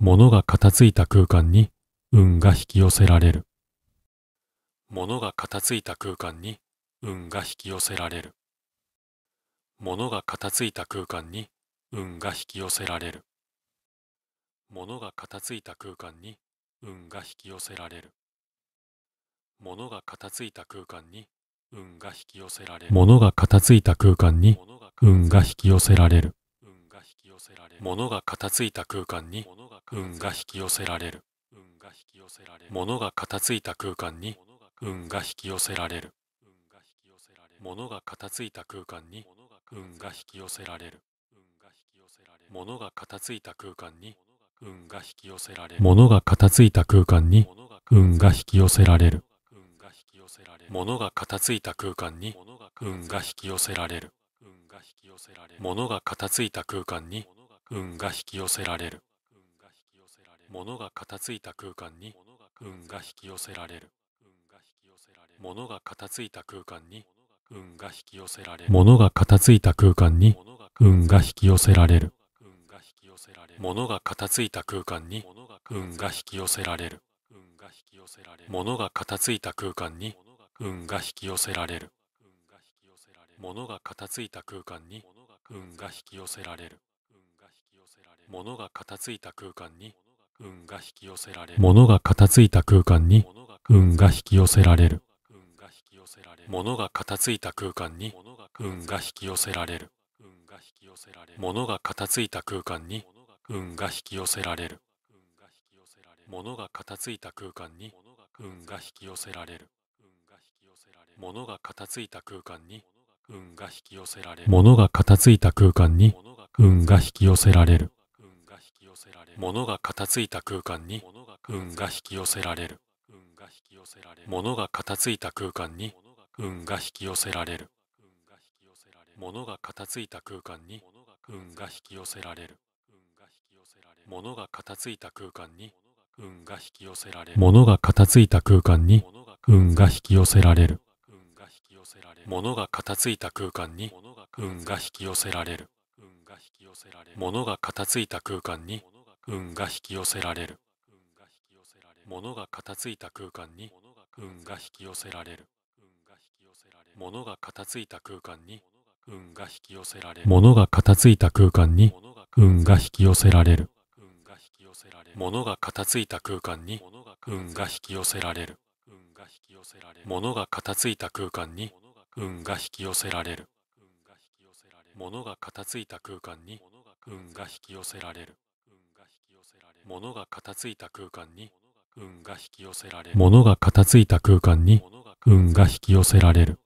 物が片付いた空間に運が引き寄せられる。物が片付いた空間に運が引き寄せられる。物が片付いた空間に運が引き寄せられる。物が片付いた空間に運が引き寄せられる。物が片付いた空間に運が引き寄せられる。物が片付いた空間に運が引き寄せられる。物が片付いた空間に運が引き寄せられる物が片付いた空間に運が引き寄せられる物が片付いた空間に運が引き寄せられる物が片付いた空間に運が引き寄せられる物が片付いた空間に運が引き寄せられる物が片付いた空間に運が引き寄せられる物が片付いた空間に運が引き寄せられる物が片付いた空間に運が引き寄せられる物が片付いた空間に運が引き寄せられる物が片付いた空間に運が引き寄せられる物が片付いた空間に運が引き寄せられる物が片付いた空間に運が引き寄せられる物が片付いた空間に運が引き寄せられる物が片付いた空間に物が片付いた空間に運が引き寄せられる物が片付いた空間に運が引き寄せられる物が片付いた空間に運が引き寄せられる物が片付いた空間に運が引き寄せられる物が片付いた空間に運が引き寄せられる物が片付いた空間に運が引き寄せられる物が片付いた空間に運が引き寄せられる物が片付いた空間に運が引き寄せられる物が片付いた空間に運が引き寄せられる物が片付いた空間に運が引き寄せられる物が片付いた空間に運が引き寄せられる物が片付いた空間に運が引き寄せられる物が片付いた空間に運が引き寄せられる運が引き寄せられる。物が片付いた空間に運が引き寄せられる。物が片付いた空間に運が引き寄せられる。物が片付いた空間に運が引き寄せられる。物が片付いた空間に運が引き寄せられる。物が片付いた空間に運が引き寄せられる。物が片付いた空間に運が引き寄せられる。物が片付いた空間に運が引き寄せられる物が片付いた空間に運が引き寄せられる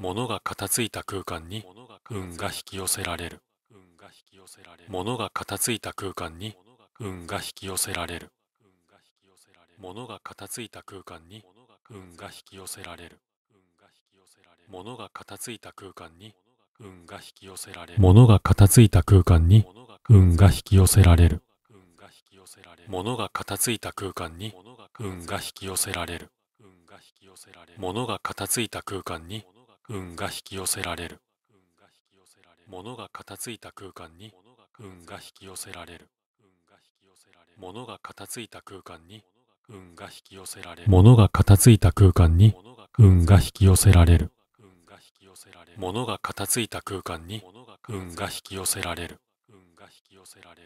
物が片付いた空間に運が引き寄せられる物が片付いた空間に運が引き寄せられる物が片付いた空間に運が引き寄せられる物が片付いた空間に運が引き寄せられる物が片付いた空間に運が引き寄せられる物が片付いた空間に運が引き寄せられる物が片付いた空間に運が引き寄せられる物が片付いた空間に運が引き寄せられる物が片付いた空間に運が引き寄せられる物が片付いた空間に運が引き寄せられる物が片付いた空間に運が引き寄せられる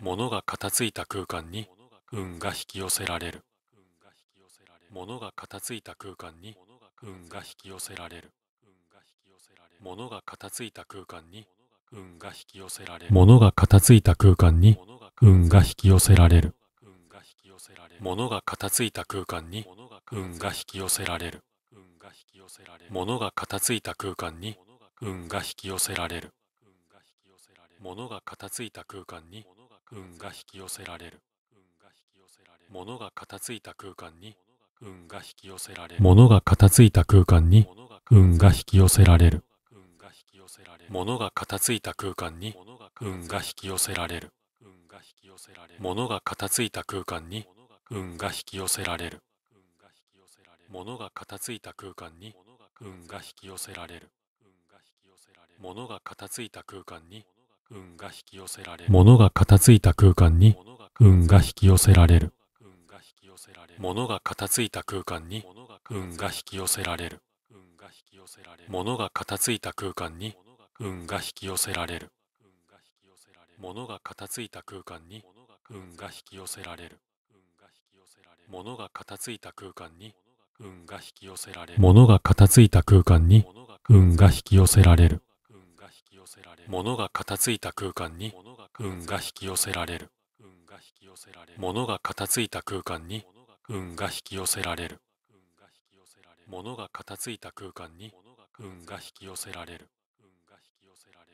物が片付いた空間に運が引き寄せられる物が片付いた空間に運が引き寄せられる物が片付いた空間に運が引き寄せられる物が片付いた空間に運が引き寄せられる物が片付いた空間に運が引き寄せられる物が片付いた空間に運が引き寄せられる物が片付いた空間に運が引き寄せられる物が片付いた空間に運が引き寄せられる物が片付いた空間に運が引き寄せられる物が片付いた空間に運が引き寄せられる物が片付いた空間に運が引き寄せられる物が片付いた空間に運が引き寄せられる物が片付いた空間に運が引き寄せられる物が片付いた空間に運が引き寄せられる物が片付いた空間に運が引き寄せられる物が片付いた空間に運が引き寄せられる物が片付いた空間に運が引き寄せられる物が片付いた空間に運が引き寄せられる物が片付いた空間に運が引き寄せられる物が片付いた空間に運が引き寄せられる物が片付いた空間に運が引き寄せられる物が片付いた空間に運が引き寄せられる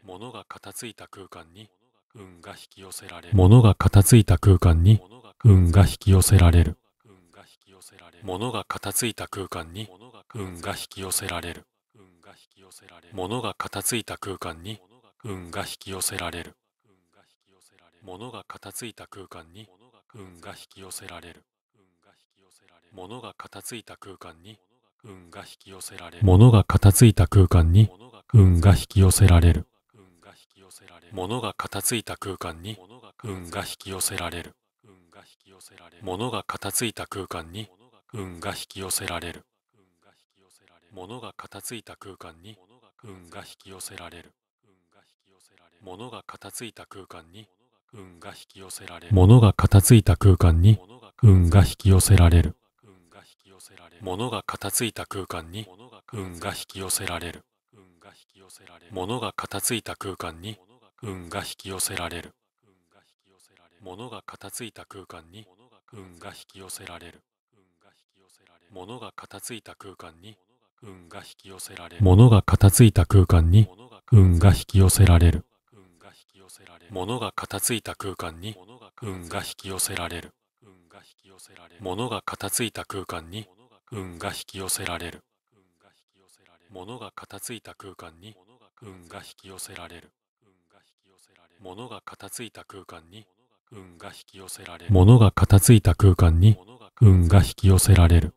物が片付いた空間に運が引き寄せられる物が片付いた空間に運が引き寄せられる物が片付いた空間に運が引き寄せられる物が片付いた空間に運が引き寄せられる物が片付いた空間に運が引き寄せられる物が片付いた空間に運が引き寄せられる物が片付いた空間に運が引き寄せられる物が片付いた空間に運が引き寄せられる物が片付いた空間に運が引き寄せられる物が片付いた空間に運が引き寄せられる物が片付いた空間に物が片付いた空間に運が引き寄せられる物が片付いた空間に運が引き寄せられる物が片付いた空間に運が引き寄せられる物が片付いた空間に運が引き寄せられる物が片付いた空間に運が引き寄せられる物が片付いた空間に運が引き寄せられる物が片付いた空間に運が引き寄せられる物が片付いた空間に運が引き寄せられる物が片付いた空間に運が引き寄せられる物が片付いた空間に運が引き寄せられる物が片付いた空間に運が引き寄せられる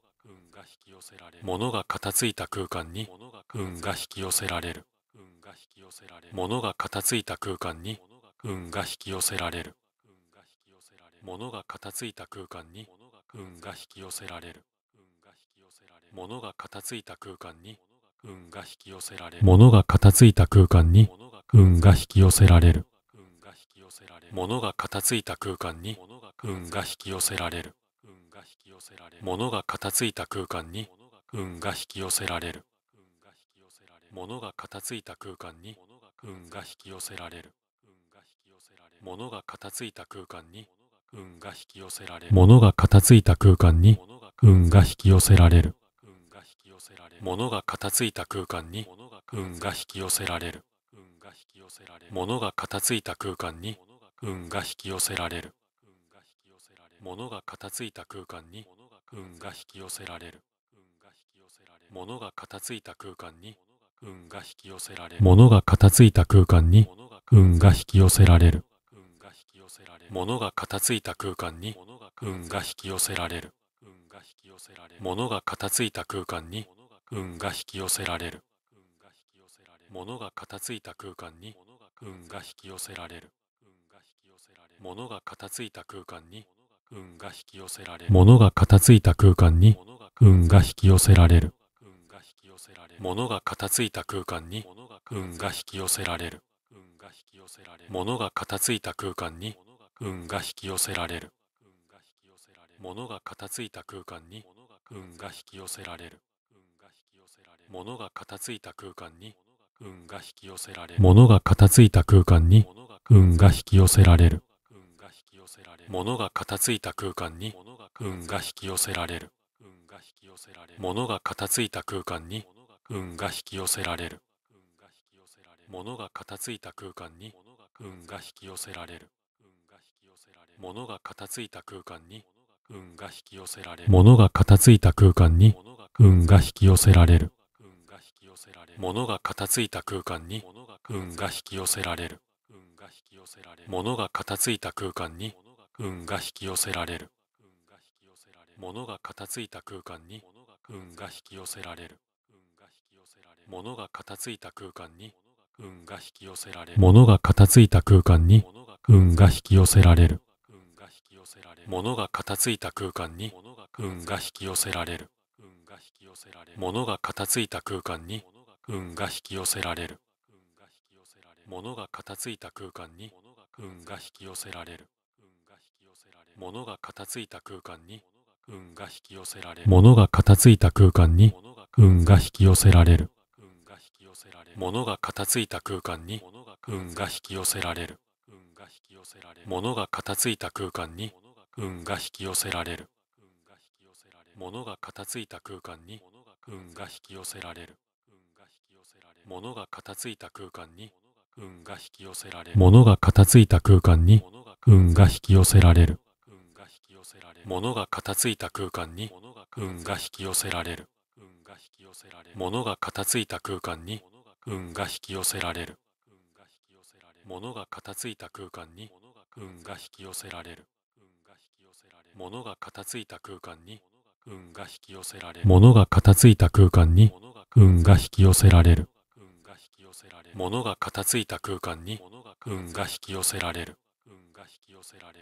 物が片付いた空間に運が引き寄せられる物が片付いた空間に運が引き寄せられる運が引き寄せられる。物が片付いた空間に運が引き寄せられる。物が片付いた空間に運が引き寄せられる。物が片付いた空間に運が引き寄せられる。物が片付いた空間に運が引き寄せられる。物が片付いた空間に運が引き寄せられる。物が片付いた空間に運が引き寄せられる。物が片付いた空間に運が引き寄せられる物が片付いた空間に運が引き寄せられる物が片付いた空間に運が引き寄せられる物が片付いた空間に運が引き寄せられる物が片付いた空間に運が引き寄せられる物が片付いた空間に運が引き寄せられる物が片付いた空間に運が引き寄せられる物が片付いた空間に運が引き寄せられる物が片付いた空間に運が引き寄せられる物が片付いた空間に運が引き寄せられる物が片付いた空間に運が引き寄せられる物が片付いた空間に運が引き寄せられる物が片付いた空間に運が引き寄せられる物が片付いた空間に運が引き寄せられる物が片付いた空間に運が引き寄せられる物が片付いた空間に運が引き寄せられる物が片付いた空間に運が引き寄せられる物が片付いた空間に運が引き寄せられる物が片付いた空間に運が引き寄せられる物が片付いた空間に運が引き寄せられる物が片付いた空間に運が引き寄せられる物が片付いた空間に運が引き寄せられる物が片付いた空間に運が引き寄せられる物が片付いた空間に運が引き寄せられる物が片付いた空間に運が引き寄せられる物が片付いた空間に物が片付いた空間に運が引き寄せられる物が片付いた空間に運が引き寄せられる物が片付いた空間に運が引き寄せられる物が片付いた空間に運が引き寄せられる物が片付いた空間に運が引き寄せられる物が片付いた空間に運が引き寄せられる物が片付いた空間に運が引き寄せられる物が片付いた空間に運が引き寄せられる物が片付いた空間に運が引き寄せられる物が片付いた空間に運が引き寄せられる物が片付いた空間に運が引き寄せられる物が片付いた空間に運が引き寄せられる物が片付いた空間に運が引き寄せられる物が片付いた空間に運が引き寄せられる物が片付いた空間に運が引き寄せられる物が片付いた空間に運が引き寄せられる物が片付いた空間に運が引き寄せられる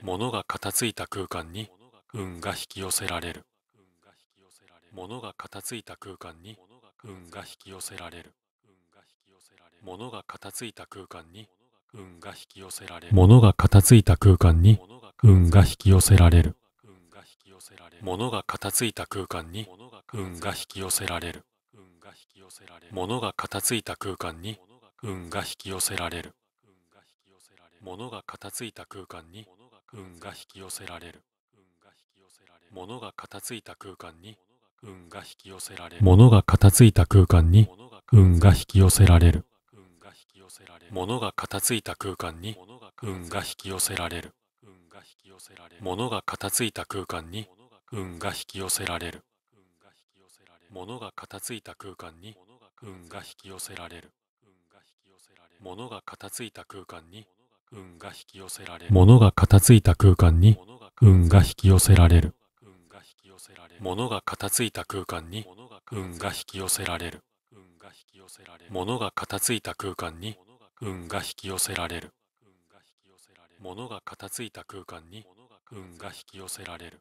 物が片付いた空間に運が引き寄せられる物が片付いた空間に運が引き寄せられる物が片付いた空間に運が引き寄せられる物が片付いた空間に運が引き寄せられる物が片付いた空間に運が引き寄せられる物が片付いた空間に運が引き寄せられる物が片付いた空間に運が引き寄せられる物が片付いた空間に運が引き寄せられる。物が片付いた空間に運が引き寄せられる物が片付いた空間に運が引き寄せられる物が片付いた空間に運が引き寄せられる物が片付いた空間に運が引き寄せられる物が片付いた空間に運が引き寄せられる物が片付いた空間に運が引き寄せられる物が片付いた空間に運が引き寄せられる物が片付いた空間に運が引き寄せられる物が片付いた空間に運が引き寄せられる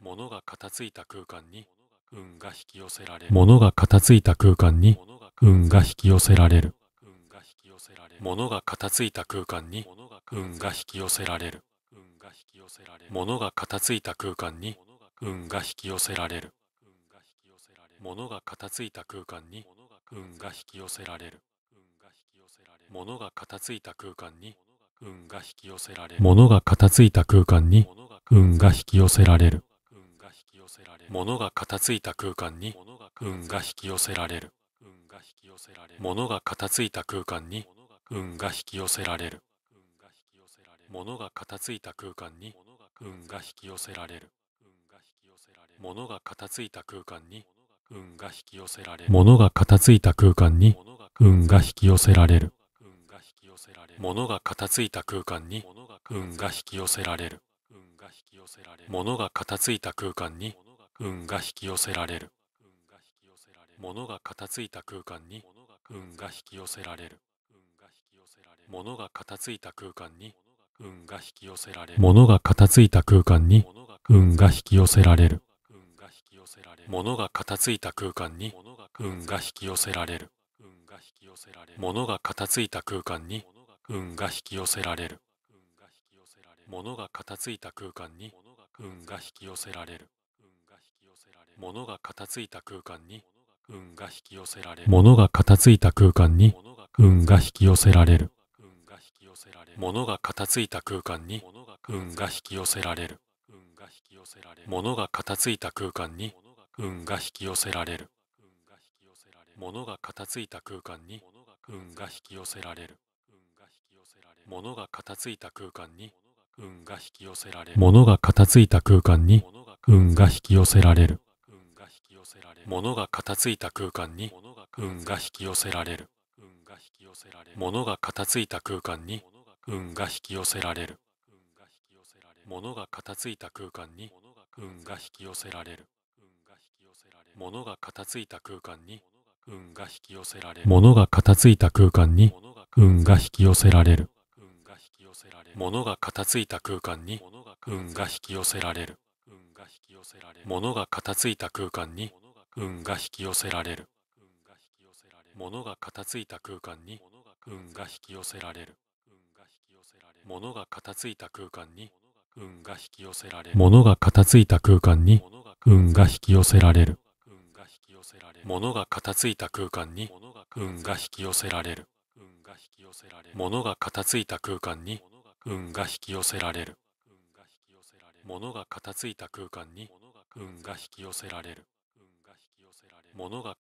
物が片付いた空間に運が引き寄せられる物が片付いた空間に運が引き寄せられる物が片付いた空間に運が引き寄せられる物が片付いた空間に運が引き寄せられる物が片付いた空間に運が引き寄せられる物が片付いた空間に運が引き寄せられる物が片付いた空間に運が引き寄せられる物が片付いた空間に運が引き寄せられる物が片付いた空間に運が引き寄せられる物が片付いた空間に運が引き寄せられる物が片付いた空間に運が引き寄せられる物が片付いた空間に運が引き寄せられる物が片付いた空間に運が引き寄せられる物が片付いた空間に運が引き寄せられる物が片付いた空間に運が引き寄せられる物が片付いた空間に運が引き寄せられる物が片付いた空間に運が引き寄せられる物が片付いた空間に運が引き寄せられる物が片付いた空間に運が引き寄せられる物が片付いた空間に運が引き寄せられる物が片付いた空間に運が引き寄せられる物が片付いた空間に運が引き寄せられる物が片付いた空間に運が引き寄せられる物が片付いた空間に運が引き寄せられる物が片付いた空間に運が引き寄せられる物が片付いた空間に運が引き寄せられる物が片付いた空間に運が引き寄せられる物が片付いた空間に運が引き寄せられる物が片付いた空間に運が引き寄せられる物が片付いた空間に運が引き寄せられる物が片付いた空間に運が引き寄せられる物が片付いた空間に運が引き寄せられる物が片付いた空間に運が引き寄せられる物が片付いた空間に運が引き寄せられる物が片付いた空間に運が引き寄せられる物が片付いた空間に運が引き寄せられる物が片付いた空間に運が引き寄せられる物が片付いた空間に運が引き寄せられる物が片付いた空間に運が引き寄せられる物が片付いた空間に運が引き寄せられる物が